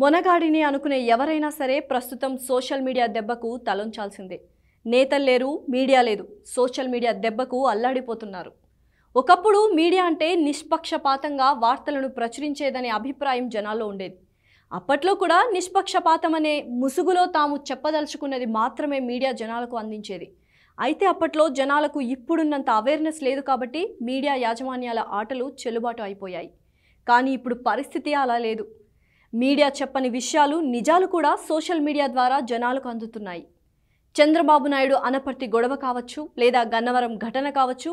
మొనగాడిని అనుకునే ఎవరైనా సరే ప్రస్తుతం సోషల్ మీడియా దెబ్బకు తలొంచాల్సిందే నేతలు లేరు మీడియా లేదు సోషల్ మీడియా దెబ్బకు అల్లాడిపోతున్నారు ఒకప్పుడు మీడియా అంటే నిష్పక్షపాతంగా వార్తలను ప్రచురించేదనే అభిప్రాయం జనాల్లో ఉండేది అప్పట్లో కూడా నిష్పక్షపాతం అనే ముసుగులో తాము చెప్పదలుచుకున్నది మాత్రమే మీడియా జనాలకు అందించేది అయితే అప్పట్లో జనాలకు ఇప్పుడున్నంత అవేర్నెస్ లేదు కాబట్టి మీడియా యాజమాన్యాల ఆటలు చెల్లుబాటు అయిపోయాయి కానీ ఇప్పుడు పరిస్థితి అలా లేదు మీడియా చెప్పని విషయాలు నిజాలు కూడా సోషల్ మీడియా ద్వారా జనాలకు అందుతున్నాయి చంద్రబాబు నాయుడు అనపర్తి గొడవ కావచ్చు లేదా గన్నవరం ఘటన కావచ్చు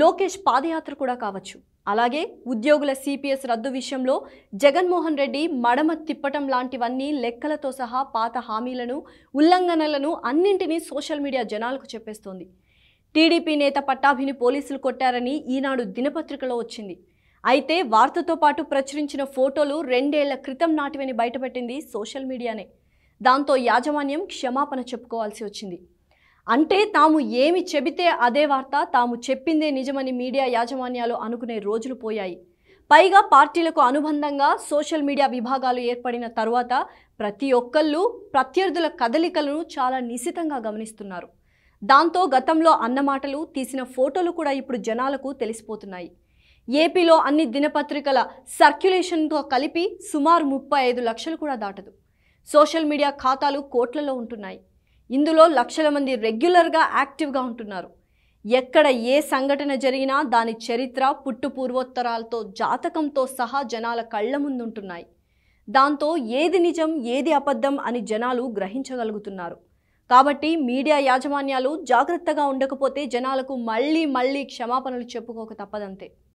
లోకేష్ పాదయాత్ర కూడా కావచ్చు అలాగే ఉద్యోగుల సిపిఎస్ రద్దు విషయంలో జగన్మోహన్ రెడ్డి మడమ తిప్పటం లాంటివన్నీ లెక్కలతో సహా పాత హామీలను ఉల్లంఘనలను అన్నింటినీ సోషల్ మీడియా జనాలకు చెప్పేస్తోంది టీడీపీ నేత పట్టాభిని పోలీసులు కొట్టారని ఈనాడు దినపత్రికలో వచ్చింది అయితే వార్తతో పాటు ప్రచురించిన ఫోటోలు రెండేళ్ల క్రితం నాటివని బయటపెట్టింది సోషల్ మీడియానే దాంతో యాజమాన్యం క్షమాపణ చెప్పుకోవాల్సి వచ్చింది అంటే తాము ఏమి చెబితే అదే వార్త తాము చెప్పిందే నిజమని మీడియా యాజమాన్యాలు అనుకునే రోజులు పోయాయి పైగా పార్టీలకు అనుబంధంగా సోషల్ మీడియా విభాగాలు ఏర్పడిన తరువాత ప్రతి ఒక్కళ్ళు ప్రత్యర్థుల కదలికలను చాలా నిశితంగా గమనిస్తున్నారు దాంతో గతంలో అన్నమాటలు తీసిన ఫోటోలు కూడా ఇప్పుడు జనాలకు తెలిసిపోతున్నాయి ఏపీలో అన్ని దినపత్రికల సర్క్యులేషన్తో కలిపి సుమారు ముప్పై ఐదు లక్షలు కూడా దాటదు సోషల్ మీడియా ఖాతాలు కోట్లలో ఉంటున్నాయి ఇందులో లక్షల మంది రెగ్యులర్గా యాక్టివ్గా ఉంటున్నారు ఎక్కడ ఏ సంఘటన జరిగినా దాని చరిత్ర పుట్టు పూర్వోత్తరాలతో జాతకంతో సహా జనాల కళ్ళ ముందుంటున్నాయి దాంతో ఏది నిజం ఏది అబద్ధం అని జనాలు గ్రహించగలుగుతున్నారు కాబట్టి మీడియా యాజమాన్యాలు జాగ్రత్తగా ఉండకపోతే జనాలకు మళ్ళీ మళ్ళీ క్షమాపణలు చెప్పుకోక తప్పదంతే